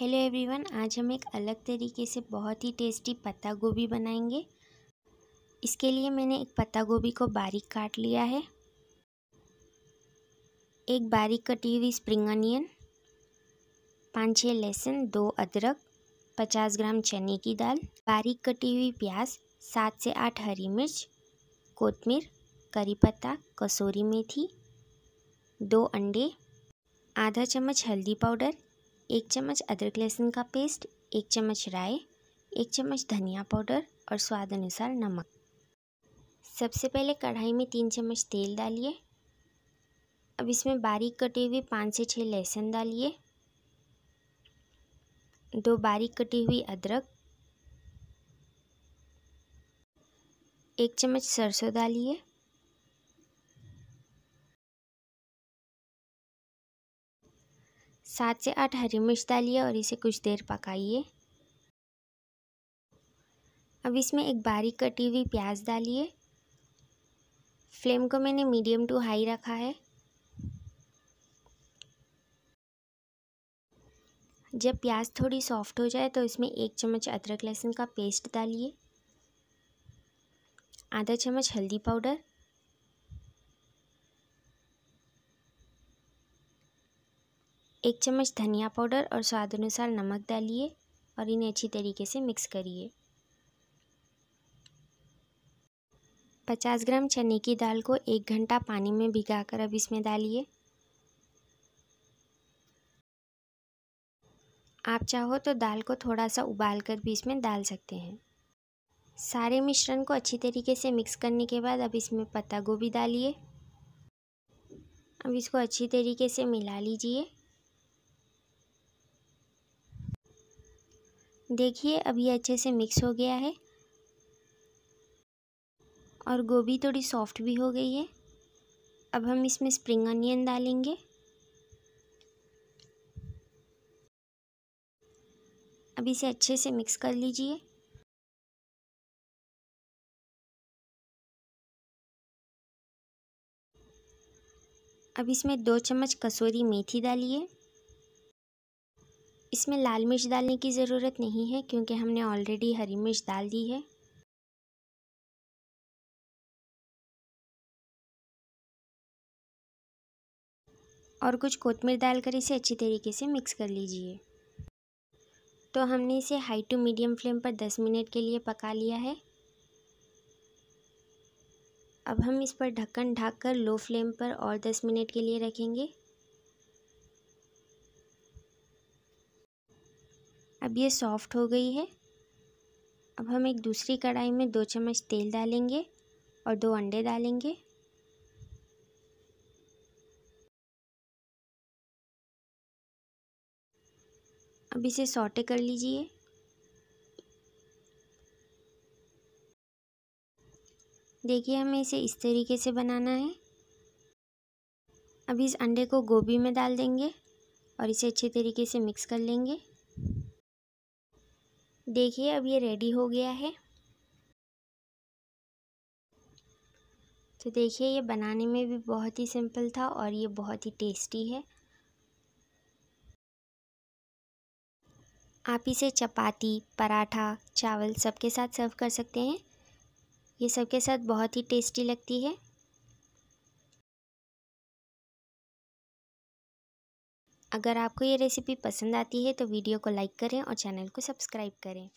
hello everyone आज हम एक अलग तरीके से बहुत ही टेस्टी पत्ता गोभी बनाएंगे इसके लिए मैंने एक पत्ता गोभी को बारीक काट लिया है एक बारीक कटी हुई स्प्रिंग अनियन पाँच छः लहसुन दो अदरक पचास ग्राम चने की दाल बारीक कटी हुई प्याज सात से आठ हरी मिर्च कोतमीर करी पत्ता कसूरी मेथी दो अंडे आधा चम्मच हल्दी पाउडर एक चम्मच अदरक लहसुन का पेस्ट एक चम्मच राय एक चम्मच धनिया पाउडर और स्वाद अनुसार नमक सबसे पहले कढ़ाई में तीन चम्मच तेल डालिए अब इसमें बारीक कटे हुए पाँच से छः लहसुन डालिए दो बारीक कटी हुई अदरक एक चम्मच सरसों डालिए सात से आठ हरी मिर्च डालिए और इसे कुछ देर पकाइए अब इसमें एक बारीक कटी हुई प्याज डालिए फ्लेम को मैंने मीडियम टू हाई रखा है जब प्याज थोड़ी सॉफ्ट हो जाए तो इसमें एक चम्मच अदरक लहसुन का पेस्ट डालिए आधा चम्मच हल्दी पाउडर एक चम्मच धनिया पाउडर और स्वाद अनुसार नमक डालिए और इन्हें अच्छी तरीके से मिक्स करिए 50 ग्राम चने की दाल को एक घंटा पानी में भिगाकर अब इसमें डालिए आप चाहो तो दाल को थोड़ा सा उबाल कर भी इसमें डाल सकते हैं सारे मिश्रण को अच्छी तरीके से मिक्स करने के बाद अब इसमें पत्ता गोभी डालिए अब इसको अच्छी तरीके से मिला लीजिए देखिए अब ये अच्छे से मिक्स हो गया है और गोभी थोड़ी सॉफ्ट भी हो गई है अब हम इसमें स्प्रिंग अनियन डालेंगे अब इसे अच्छे से मिक्स कर लीजिए अब इसमें दो चम्मच कसूरी मेथी डालिए इसमें लाल मिर्च डालने की ज़रूरत नहीं है क्योंकि हमने ऑलरेडी हरी मिर्च डाल दी है और कुछ कोतमीर डालकर इसे अच्छी तरीके से मिक्स कर लीजिए तो हमने इसे हाई टू मीडियम फ्लेम पर 10 मिनट के लिए पका लिया है अब हम इस पर ढक्कन ढाक कर लो फ्लेम पर और 10 मिनट के लिए रखेंगे अब ये सॉफ्ट हो गई है अब हम एक दूसरी कढ़ाई में दो चम्मच तेल डालेंगे और दो अंडे डालेंगे अब इसे सॉटे कर लीजिए देखिए हमें इसे इस तरीके से बनाना है अब इस अंडे को गोभी में डाल देंगे और इसे अच्छे तरीके से मिक्स कर लेंगे देखिए अब ये रेडी हो गया है तो देखिए ये बनाने में भी बहुत ही सिंपल था और ये बहुत ही टेस्टी है आप इसे चपाती पराठा चावल सबके साथ सर्व कर सकते हैं ये सबके साथ बहुत ही टेस्टी लगती है अगर आपको ये रेसिपी पसंद आती है तो वीडियो को लाइक करें और चैनल को सब्सक्राइब करें